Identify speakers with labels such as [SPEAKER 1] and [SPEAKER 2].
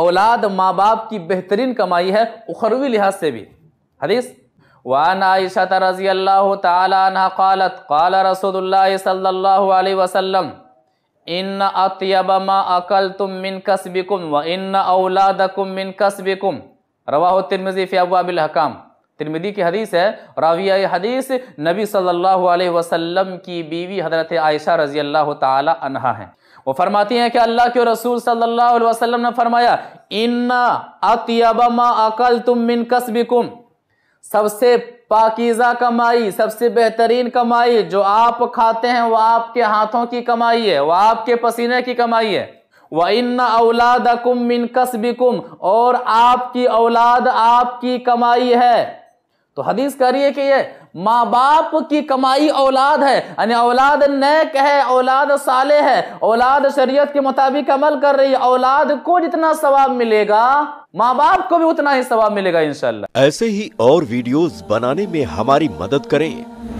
[SPEAKER 1] औलाद माँ बाप की बेहतरीन कमाई है उखरवी लिहाज से भी हदीस वान आयशा रजी अल्लाह तलत काल रसोल्ला वसलम इन अतबमा अकल तुम मिन कसबिकुम व इन औलादकुम मिन कसबिकुम रवा तिरमिजी फ़ियाबिल हकाम तिरमिदी की हदीस है राविया हदीस नबी सल्लल्लाहु अलैहि वसल्लम की बीवी हजरत आयशा रजी अल्लाह तहा है वो फरमाती हैं कि अल्लाह के रसूल सल्लल्लाहु अलैहि वसल्लम ने फरमाया इन्ना अतबमा अकल तुम मिन कसबिकुम सबसे पाकिज़ा कमाई सबसे बेहतरीन कमाई जो आप खाते हैं वह आपके हाथों की कमाई है वह आपके पसीने की कमाई है वह इन औलाद मिन कसबिकुम और आपकी औलाद आपकी कमाई है तो हदीस कह रही है कि ये माँ बाप की कमाई औलाद है यानी औलाद नेक है औलाद साले है औलाद शरीयत के मुताबिक अमल कर रही है औलाद को जितना सवाब मिलेगा माँ बाप को भी उतना ही सवाब मिलेगा इनशाला
[SPEAKER 2] ऐसे ही और वीडियोस बनाने में हमारी मदद करें